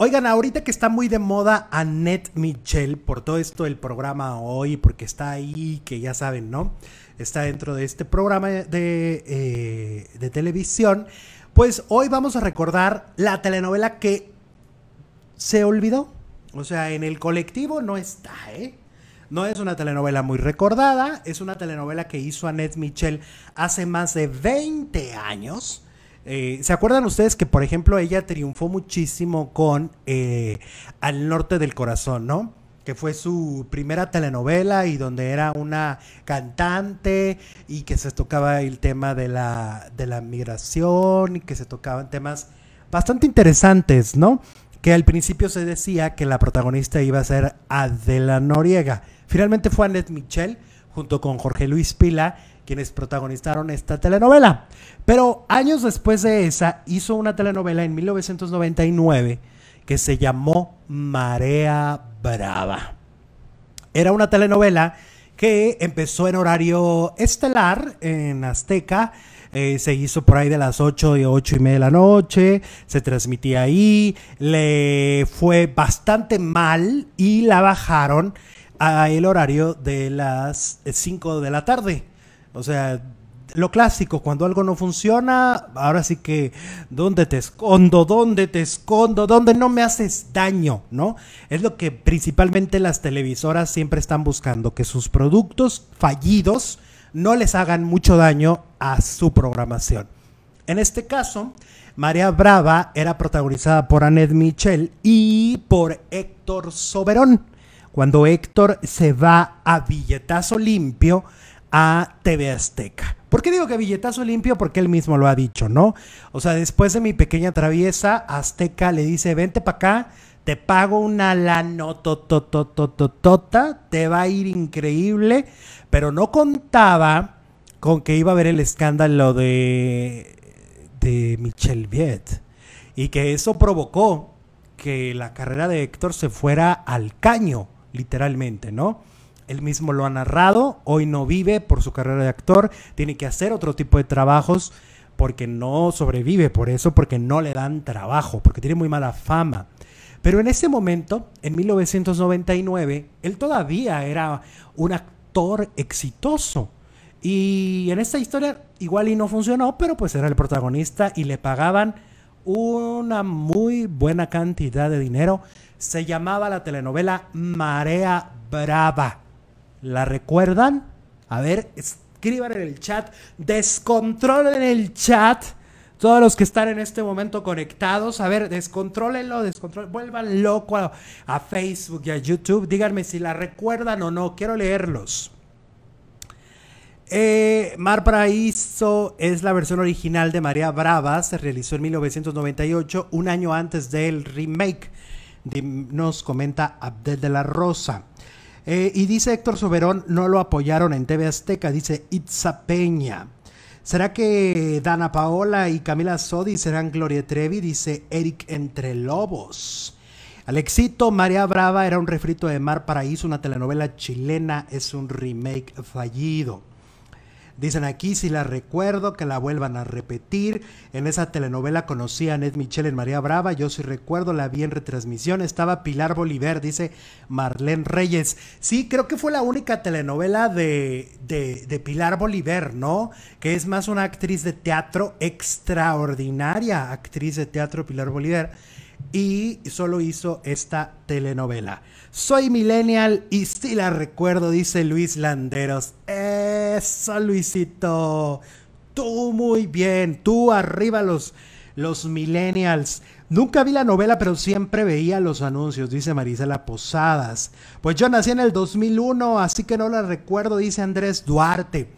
Oigan, ahorita que está muy de moda Annette michelle por todo esto del programa hoy, porque está ahí, que ya saben, ¿no? Está dentro de este programa eh, de, televisión. Pues hoy vamos a recordar la telenovela que se olvidó. O sea, en el colectivo no está, ¿eh? No es una telenovela muy recordada, es una telenovela que hizo Annette michelle hace más de 20 años eh, ¿Se acuerdan ustedes que, por ejemplo, ella triunfó muchísimo con eh, Al Norte del Corazón, ¿no? que fue su primera telenovela y donde era una cantante y que se tocaba el tema de la, de la migración y que se tocaban temas bastante interesantes, ¿no? Que al principio se decía que la protagonista iba a ser Adela Noriega. Finalmente fue Annette Michel, junto con Jorge Luis Pila, quienes protagonizaron esta telenovela. Pero años después de esa, hizo una telenovela en 1999 que se llamó Marea Brava. Era una telenovela que empezó en horario estelar en Azteca. Eh, se hizo por ahí de las 8 y 8 y media de la noche, se transmitía ahí, le fue bastante mal y la bajaron a el horario de las 5 eh, de la tarde. O sea, lo clásico, cuando algo no funciona, ahora sí que, ¿dónde te escondo? ¿Dónde te escondo? ¿Dónde no me haces daño? ¿No? Es lo que principalmente las televisoras siempre están buscando, que sus productos fallidos no les hagan mucho daño a su programación. En este caso, María Brava era protagonizada por Annette Michel y por Héctor Soberón cuando Héctor se va a billetazo limpio a TV Azteca. ¿Por qué digo que billetazo limpio? Porque él mismo lo ha dicho, ¿no? O sea, después de mi pequeña traviesa, Azteca le dice, vente para acá, te pago una lano, te va a ir increíble, pero no contaba con que iba a haber el escándalo de, de Michelle Viet y que eso provocó que la carrera de Héctor se fuera al caño literalmente, ¿no? Él mismo lo ha narrado, hoy no vive por su carrera de actor, tiene que hacer otro tipo de trabajos porque no sobrevive por eso, porque no le dan trabajo, porque tiene muy mala fama. Pero en ese momento, en 1999, él todavía era un actor exitoso. Y en esta historia igual y no funcionó, pero pues era el protagonista y le pagaban una muy buena cantidad de dinero. Se llamaba la telenovela Marea Brava. ¿La recuerdan? A ver, escriban en el chat, descontrolen el chat. Todos los que están en este momento conectados, a ver, descontrólenlo, descontrolen, vuelvan loco a Facebook y a YouTube. Díganme si la recuerdan o no, quiero leerlos. Eh, Mar Paraíso es la versión original de María Brava, se realizó en 1998, un año antes del remake, nos comenta Abdel de la Rosa. Eh, y dice Héctor Soberón, no lo apoyaron en TV Azteca, dice Itza Peña. ¿Será que Dana Paola y Camila Sodi serán Gloria Trevi? Dice Eric Entre Lobos. Alexito, María Brava era un refrito de Mar Paraíso, una telenovela chilena, es un remake fallido. Dicen aquí, si la recuerdo, que la vuelvan a repetir. En esa telenovela conocí a Ned Michelle en María Brava. Yo sí recuerdo, la vi en retransmisión. Estaba Pilar Bolívar, dice Marlene Reyes. Sí, creo que fue la única telenovela de, de Pilar Bolívar, ¿no? Que es más una actriz de teatro extraordinaria, actriz de teatro Pilar Bolívar y solo hizo esta telenovela. Soy millennial y sí la recuerdo, dice Luis Landeros. ¡Eh! Eso, Luisito. Tú muy bien. Tú arriba los, los millennials. Nunca vi la novela, pero siempre veía los anuncios, dice Marisa la Posadas. Pues yo nací en el 2001, así que no la recuerdo, dice Andrés Duarte.